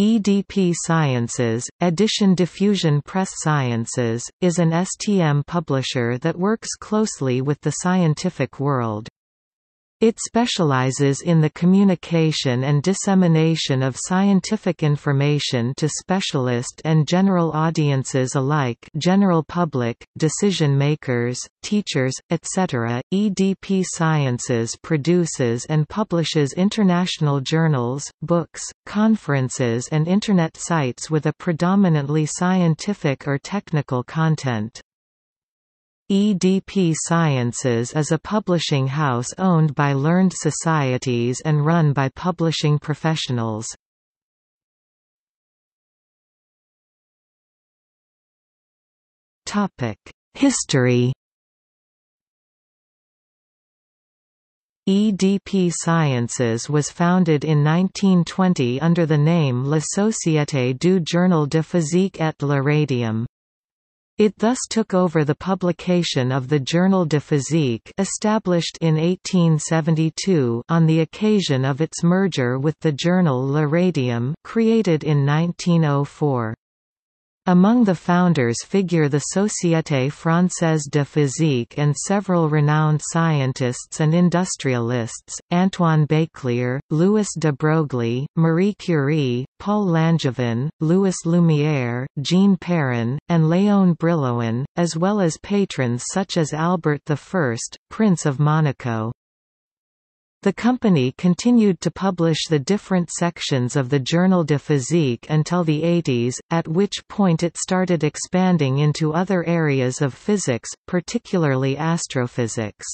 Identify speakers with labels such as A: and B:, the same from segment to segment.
A: EDP Sciences, Edition Diffusion Press Sciences, is an STM publisher that works closely with the scientific world. It specializes in the communication and dissemination of scientific information to specialist and general audiences alike general public, decision makers, teachers, etc. EDP Sciences produces and publishes international journals, books, conferences and Internet sites with a predominantly scientific or technical content. EDP Sciences is a publishing house owned by learned societies and run by publishing professionals.
B: History
A: EDP Sciences was founded in 1920 under the name La Société du Journal de Physique et le Radium. It thus took over the publication of the Journal de Physique established in 1872 on the occasion of its merger with the journal Le Radium created in 1904. Among the founders figure the Société Française de Physique and several renowned scientists and industrialists, Antoine Bécquerel, Louis de Broglie, Marie Curie, Paul Langevin, Louis Lumière, Jean Perrin, and Léon Brillouin, as well as patrons such as Albert I, Prince of Monaco. The company continued to publish the different sections of the Journal de Physique until the 80s, at which point it started expanding into other areas of physics, particularly astrophysics.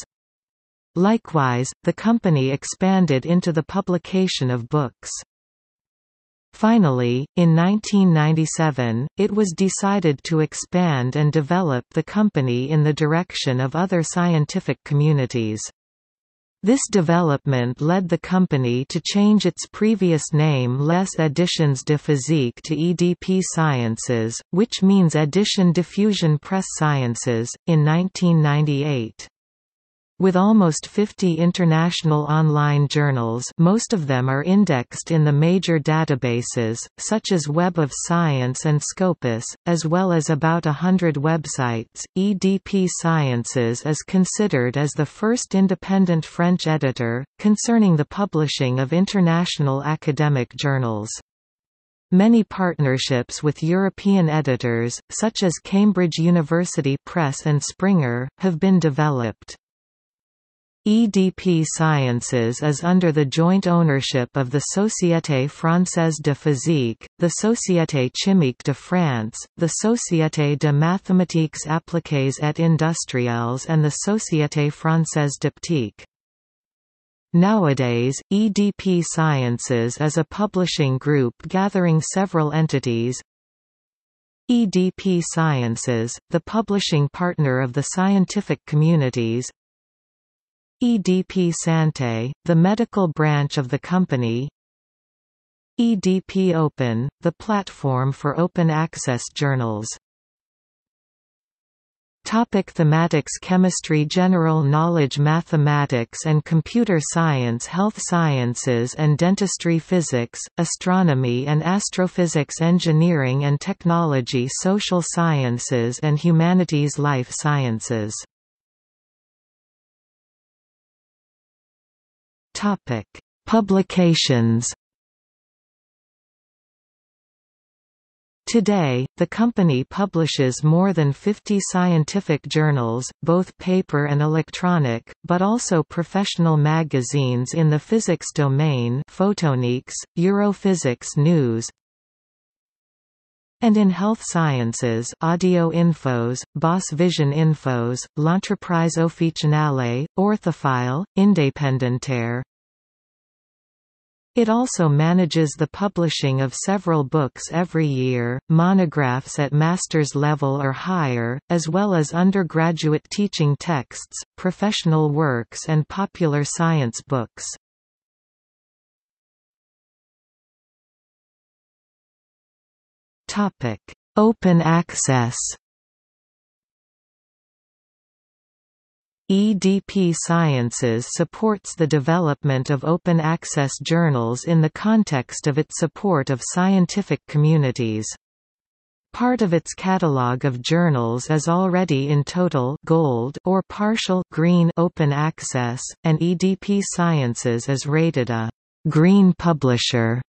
A: Likewise, the company expanded into the publication of books. Finally, in 1997, it was decided to expand and develop the company in the direction of other scientific communities. This development led the company to change its previous name Les Editions de Physique to EDP Sciences, which means Edition Diffusion Press Sciences, in 1998. With almost 50 international online journals most of them are indexed in the major databases, such as Web of Science and Scopus, as well as about hundred websites, EDP Sciences is considered as the first independent French editor, concerning the publishing of international academic journals. Many partnerships with European editors, such as Cambridge University Press and Springer, have been developed. EDP Sciences is under the joint ownership of the Société Française de Physique, the Société Chimique de France, the Société de Mathématiques Appliquées et Industrielles and the Société Française d'Optique. Nowadays, EDP Sciences is a publishing group gathering several entities, EDP Sciences, the publishing partner of the scientific communities, EDP Sante, the medical branch of the company EDP Open, the platform for open access journals Topic thematics Chemistry General knowledge Mathematics and computer science Health sciences and dentistry Physics, astronomy and astrophysics Engineering and technology Social sciences and humanities Life sciences
B: Topic: Publications.
A: Today, the company publishes more than 50 scientific journals, both paper and electronic, but also professional magazines in the physics domain Photonics, Europhysics News, and in health sciences audio infos, Boss Vision Infos, L'Entreprise Officinale, Orthophile, Independentaire. It also manages the publishing of several books every year, monographs at master's level or higher, as well as undergraduate teaching texts, professional works and popular science books.
B: Topic: Open access.
A: EDP Sciences supports the development of open access journals in the context of its support of scientific communities. Part of its catalog of journals is already in total gold or partial green open access, and EDP Sciences is rated a green publisher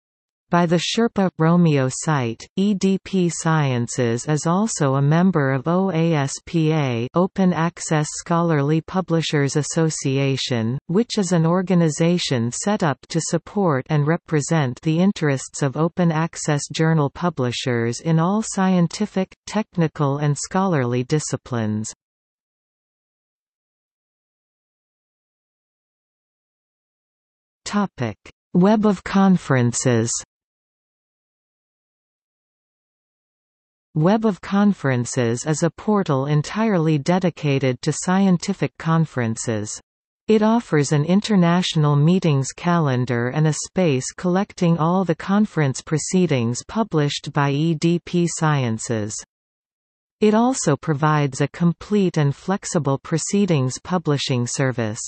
A: by the Sherpa Romeo site, EDP Sciences is also a member of OASPA Open Access Scholarly Publishers Association, which is an organization set up to support and represent the interests of open access journal publishers in all scientific, technical and scholarly disciplines.
B: Web of conferences
A: Web of Conferences is a portal entirely dedicated to scientific conferences. It offers an international meetings calendar and a space collecting all the conference proceedings published by EDP Sciences. It also provides a complete and flexible proceedings publishing service.